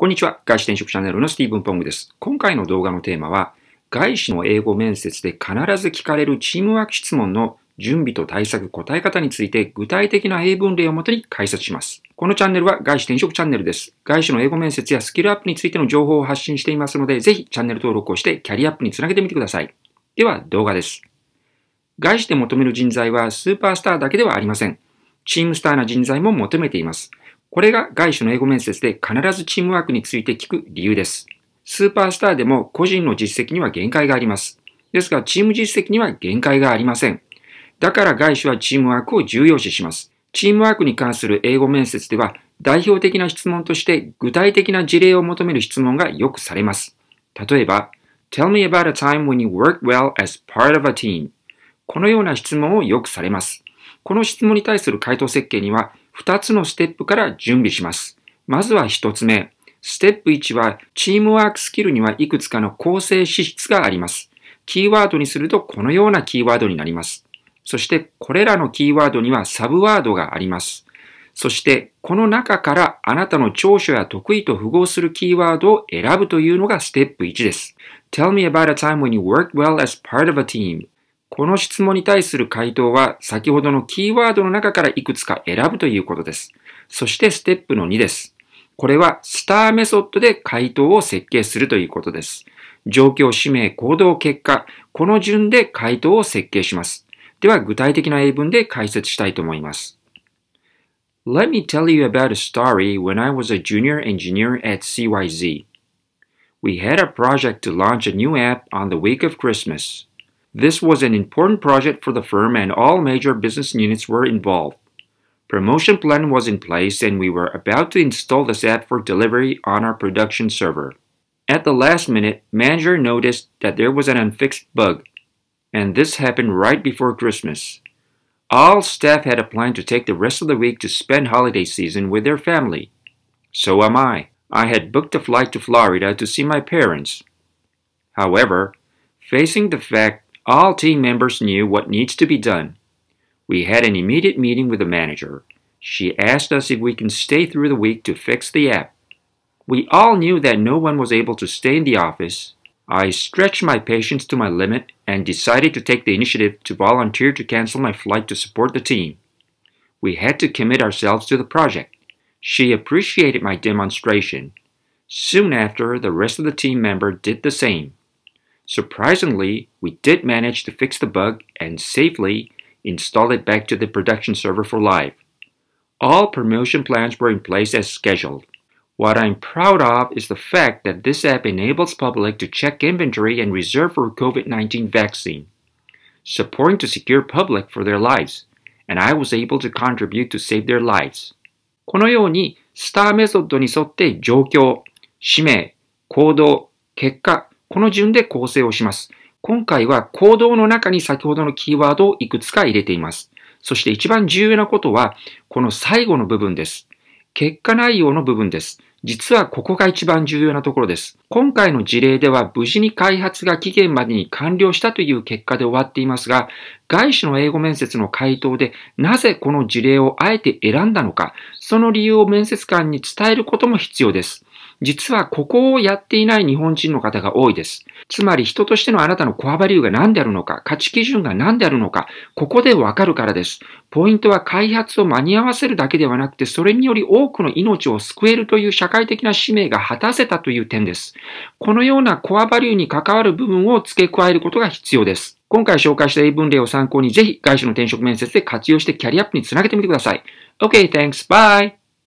こんにちは。外資転職チャンネルのスティーブン・ポングです。今回の動画のテーマは、外資の英語面接で必ず聞かれるチームワーク質問の準備と対策、答え方について具体的な英文例をもとに解説します。このチャンネルは外資転職チャンネルです。外資の英語面接やスキルアップについての情報を発信していますので、ぜひチャンネル登録をしてキャリアアップにつなげてみてください。では動画です。外資で求める人材はスーパースターだけではありません。チームスターな人材も求めています。これが外資の英語面接で必ずチームワークについて聞く理由です。スーパースターでも個人の実績には限界があります。ですが、チーム実績には限界がありません。だから外資はチームワークを重要視します。チームワークに関する英語面接では、代表的な質問として具体的な事例を求める質問がよくされます。例えば、Tell me about a time when you worked well as part of a team. このような質問をよくされます。この質問に対する回答設計には、2つのステップから準備します。まずは1つ目。ステップ1は、チームワークスキルにはいくつかの構成資質があります。キーワードにするとこのようなキーワードになります。そして、これらのキーワードにはサブワードがあります。そして、この中からあなたの長所や得意と符合するキーワードを選ぶというのがステップ1です。Tell me about a time when you worked well as part of a team この質問に対する回答は先ほどのキーワードの中からいくつか選ぶということです。そしてステップの2です。これはスターメソッドで回答を設計するということです。状況、氏名、行動、結果、この順で回答を設計します。では具体的な英文で解説したいと思います。Let me tell you about a story when I was a junior engineer at CYZ. We had a project to launch a new app on the week of Christmas. This was an important project for the firm and all major business units were involved. Promotion plan was in place and we were about to install the app for delivery on our production server. At the last minute, manager noticed that there was an unfixed bug, and this happened right before Christmas. All staff had a plan to take the rest of the week to spend holiday season with their family. So am I. I had booked a flight to Florida to see my parents. However, facing the fact all team members knew what needs to be done. We had an immediate meeting with the manager. She asked us if we can stay through the week to fix the app. We all knew that no one was able to stay in the office. I stretched my patience to my limit and decided to take the initiative to volunteer to cancel my flight to support the team. We had to commit ourselves to the project. She appreciated my demonstration. Soon after, the rest of the team member did the same. Surprisingly, we did manage to fix the bug and safely install it back to the production server for live. All promotion plans were in place as scheduled. What I'm proud of is the fact that this app enables public to check inventory and reserve for COVID-19 vaccine, supporting to secure public for their lives, and I was able to contribute to save their lives. このように、スターメソッドに沿って状況、使命、行動、結果この順で構成をします。今回は行動の中に先ほどのキーワードをいくつか入れています。そして一番重要なことは、この最後の部分です。結果内容の部分です。実はここが一番重要なところです。今回の事例では無事に開発が期限までに完了したという結果で終わっていますが、外資の英語面接の回答でなぜこの事例をあえて選んだのか、その理由を面接官に伝えることも必要です。実はここをやっていない日本人の方が多いです。つまり人としてのあなたのコアバリューが何であるのか、価値基準が何であるのか、ここでわかるからです。ポイントは開発を間に合わせるだけではなくて、それにより多くの命を救えるという社会的な使命が果たせたという点です。このようなコアバリューに関わる部分を付け加えることが必要です。今回紹介した英文例を参考に、ぜひ外資の転職面接で活用してキャリアアップにつなげてみてください。Okay, thanks. Bye.